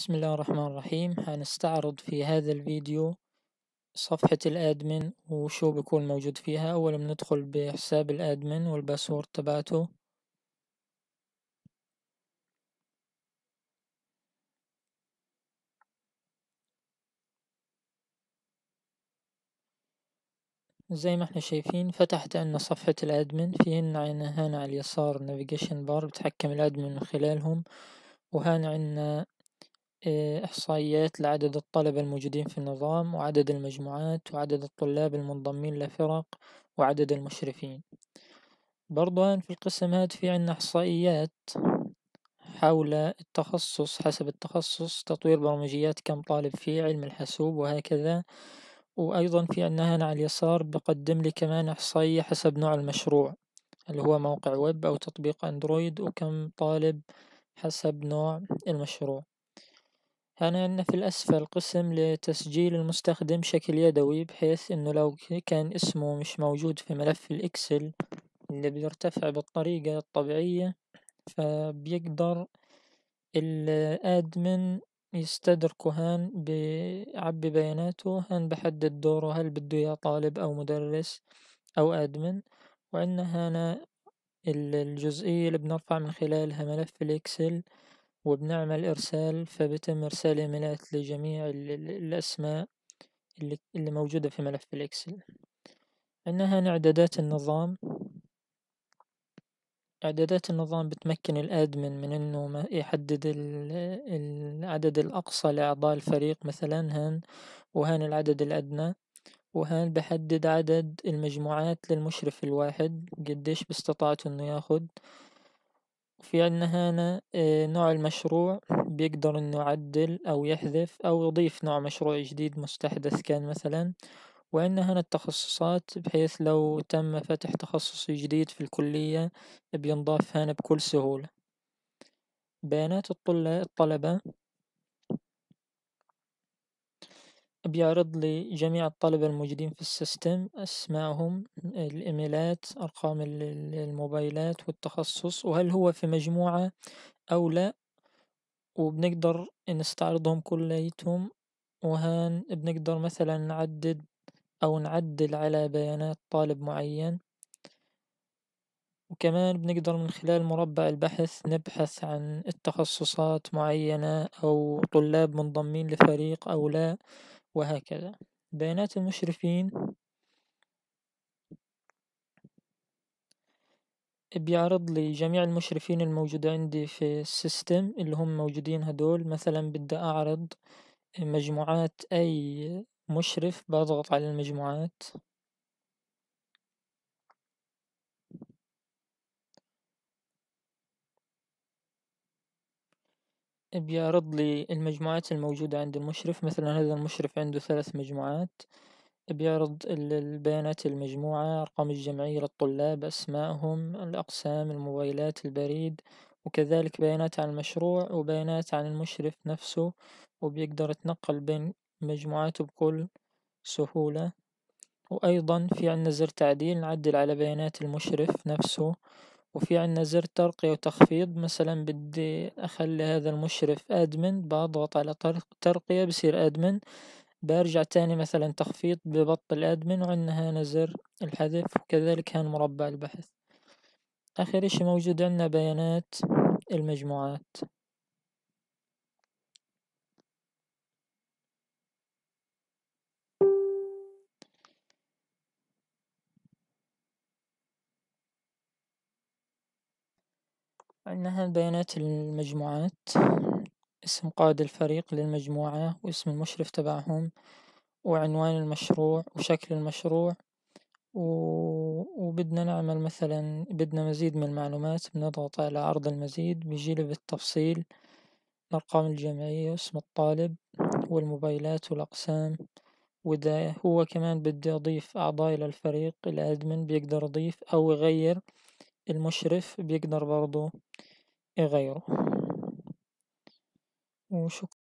بسم الله الرحمن الرحيم هنستعرض في هذا الفيديو صفحة الادمن وشو بيكون موجود فيها اولا بندخل بحساب الادمن والباسورد تبعته زي ما احنا شايفين فتحت عنا صفحة الادمن في عنا هنا على اليسار نافيجيشن بار بتحكم الادمن من خلالهم وهان عنا إيه، إحصائيات لعدد الطلبة الموجودين في النظام وعدد المجموعات وعدد الطلاب المنضمين لفرق وعدد المشرفين برضه في القسم هاد في عنا إحصائيات حول التخصص حسب التخصص تطوير برمجيات كم طالب فيه علم الحاسوب وهكذا وأيضا في عنا هنا على اليسار بقدم لي كمان إحصائية حسب نوع المشروع اللي هو موقع ويب أو تطبيق أندرويد وكم طالب حسب نوع المشروع. يعني أن في الأسفل قسم لتسجيل المستخدم بشكل يدوي بحيث إنه لو كان اسمه مش موجود في ملف الإكسل اللي بيرتفع بالطريقة الطبيعية فبيقدر الأدمن يستدركه هان بيعبي بياناته هان بحدد دوره هل بده إياه طالب أو مدرس أو أدمن وعندنا هنا الجزئية اللي بنرفع من خلالها ملف الإكسل. وبنعمل إرسال فبتم إرسال إيميلات لجميع الأسماء اللي, موجودة في ملف الإكسل عندنا هنا إعدادات النظام إعدادات النظام بتمكن الأدمن من إنه يحدد العدد الأقصى لأعضاء الفريق مثلا هان وهان العدد الأدنى وهان بحدد عدد المجموعات للمشرف الواحد قديش باستطاعته إنه ياخد في عندنا هنا آه، نوع المشروع بيقدر انه يعدل او يحذف او يضيف نوع مشروع جديد مستحدث كان مثلا وعندنا هنا التخصصات بحيث لو تم فتح تخصص جديد في الكلية بينضاف هنا بكل سهولة بيانات الطلبة بيعرض لي جميع الطلبة الموجودين في السيستم أسمائهم الإيميلات أرقام الموبايلات والتخصص وهل هو في مجموعة أو لا وبنقدر نستعرضهم كليتهم وهان بنقدر مثلا نعدد أو نعدل على بيانات طالب معين وكمان بنقدر من خلال مربع البحث نبحث عن التخصصات معينة أو طلاب منضمين لفريق أو لا وهكذا بيانات المشرفين بيعرض لي جميع المشرفين الموجود عندي في السيستم اللي هم موجودين هدول مثلا بدي أعرض مجموعات أي مشرف بضغط على المجموعات بيعرض لي المجموعات الموجودة عند المشرف مثلا هذا المشرف عنده ثلاث مجموعات بيعرض البيانات المجموعة أرقام الجمعية للطلاب أسمائهم الأقسام الموبايلات البريد وكذلك بيانات عن المشروع وبيانات عن المشرف نفسه وبيقدر يتنقل بين مجموعاته بكل سهولة وأيضا في عندنا زر تعديل نعدل على بيانات المشرف نفسه. وفي عنا زر ترقية وتخفيض مثلا بدي أخلي هذا المشرف أدمن بضغط على ترقية بصير أدمن برجع تاني مثلا تخفيض ببطل أدمن وعندنا هنا زر الحذف وكذلك هان مربع البحث آخر إشي موجود عندنا بيانات المجموعات عندنا بيانات المجموعات اسم قائد الفريق للمجموعة واسم المشرف تبعهم وعنوان المشروع وشكل المشروع و... وبدنا نعمل مثلا بدنا مزيد من المعلومات بنضغط على عرض المزيد لي بالتفصيل الأرقام الجمعية واسم الطالب والموبايلات والأقسام وإذا هو كمان بدي أضيف أعضاء للفريق الأدمن بيقدر يضيف أو يغير. المشرف بيقدر برضو يغيره وشكرا